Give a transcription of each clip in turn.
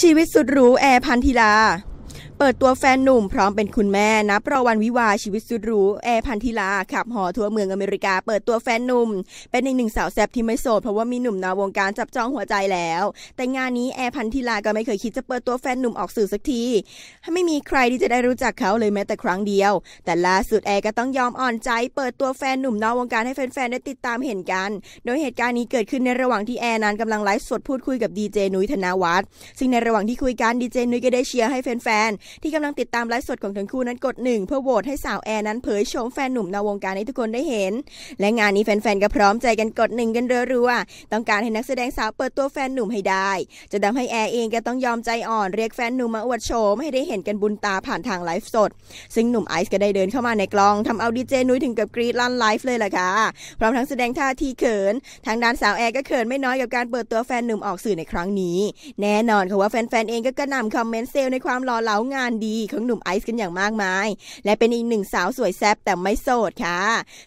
ชีวิตสุดหรูแอร์พันธิลาเปิดตัวแฟนหนุ่มพร้อมเป็นคุณแม่นับรอวันวิวาชีวิตสุดหรูแอร์พันธิลาขับหอทัรวเมืองอเมริกาเปิดตัวแฟนหนุ่ม เป็นอีกหนึ่งสาวแซ่บที่ไม่โสด เพราะว่ามีหนุ่มนาวงการจับจองหัวใจแล้ว แต่งานนี้แอร์พันธิลาก็ไม่เคยคิดจะเปิดตัวแฟนหนุ่มออกสื่อสักทีไม่มีใครที่จะได้รู้จักเขาเลยแม้แต่ครั้งเดียว แต่ล่าสุดแอร์ก็ต้องยอมอ่อนใจเปิดตัวแฟนหนุ่มนาวงการให้แฟนๆได้ติดตามเห็นกัน โดยเหตุการณ์นี้เกิดขึ้นในระหว่างที่แอร์นั้นกำลังไลฟ์สดพูดคุยกับดีเจนุ้ยธนวัฒน์ซึ่งในระหว่างที่คุยกันดีเจนุ้ยก็ได้เชียร์ให้แฟนที่กำลังติดตามไลฟ์สดของทั้งคู่นั้นกดหนึ่งเพื่อโหวตให้สาวแอร์นั้นเผยโฉมแฟนหนุ่มในวงการให้ทุกคนได้เห็น และงานนี้แฟนๆก็พร้อมใจกันกดหนึ่งกันเรัวๆต้องการให้นักแสดงสาวเปิดตัวแฟนหนุ่มให้ได้จะทำให้ แอร์เองก็ต้องยอมใจอ่อน เรียกแฟนหนุ่มมาอวดโฉมให้ได้เห็นกันบุญตาผ่านทางไลฟ์สดซึ่งหนุ่มไอซ์ก็ได้เดินเข้ามาในกลองทำเอาดีเจนุ้ยถึงกับกรีดลั่นไลฟ์เลยล่ะค่ะพร้อมทั้งแสดงท่าทีเขินทางด้านสาวแอร์ก็เขินไม่น้อยกับการเปิดตัวแฟนหนุ่มออกสื่อในครั้งนี้แน่นอนค่ะว่าแฟนๆเองก็กระหน่ำคอมเมนต์เซลในความหล่อเหลางงานดีของหนุ่มไอซ์กันอย่างมากมาย และเป็นอีกหนึ่งสาวสวยแซ่บแต่ไม่โสดค่ะ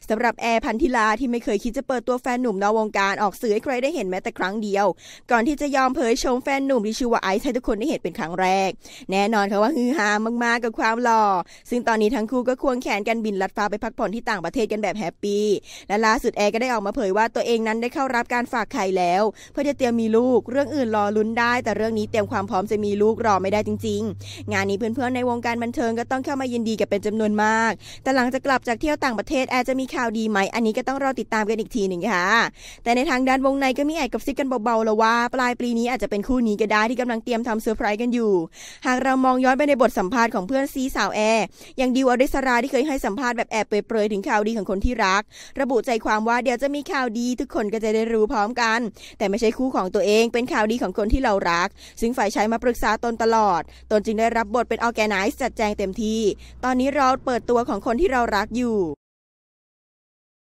สำหรับแอร์พันธิลาที่ไม่เคยคิดจะเปิดตัวแฟนหนุ่มนอกวงการออกสื่อให้ใครได้เห็นแม้แต่ครั้งเดียวก่อนที่จะยอมเผยชมแฟนหนุ่มที่ชื่อว่าไอซ์ให้ทุกคนได้เห็นเป็นครั้งแรกแน่นอนค่ะว่าฮือฮามากๆ กับความหล่อซึ่งตอนนี้ทั้งคู่ก็ควงแขนกันบินลัดฟ้าไปพักผ่อนที่ต่างประเทศกันแบบแฮปปี้และล่าสุดแอร์ก็ได้ออกมาเผยว่าตัวเองนั้นได้เข้ารับการฝากไข่แล้ว เพื่อจะเตรียมมีลูกเรื่องอื่นรอลุ้นได้ แต่เรื่องนี้เตรียมความพร้อมจะมีลูกรอไม่ได้จริง ๆ งานนี้เพื่อนๆในวงการบันเทิงก็ต้องเข้ามายินดีกับเป็นจำนวนมาก แต่หลังจากกลับจากเที่ยวต่างประเทศแอร์จะมีข่าวดีไหม อันนี้ก็ต้องรอติดตามกันอีกทีหนึ่งค่ะ แต่ในทางด้านวงในก็มีแอบกับซิกกันเบาๆแล้วว่าปลายปีนี้อาจจะเป็นคู่นี้ก็ได้ที่กำลังเตรียมทำเซอร์ไพรส์กันอยู่ หากเรามองย้อนไปในบทสัมภาษณ์ของเพื่อนซีสาวแอร์อย่างดิวอริสราที่เคยให้สัมภาษณ์แบบแอบเปรยๆถึงข่าวดีของคนที่รัก ระบุใจความว่าเดี๋ยวจะมีข่าวดีทุกคนก็จะได้รู้พร้อมกัน แต่ไม่ใช่คู่ของตัวเอง เป็นข่าวดีของคนที่เรารัก ซึ่งฝ่ายชายมาปรึกษาตนตลอด ตนจึงได้รับบทเป็นออแกไนซ์จัดแจงเต็มที่ ตอนนี้เราเปิดตัวของคนที่เรารักอยู่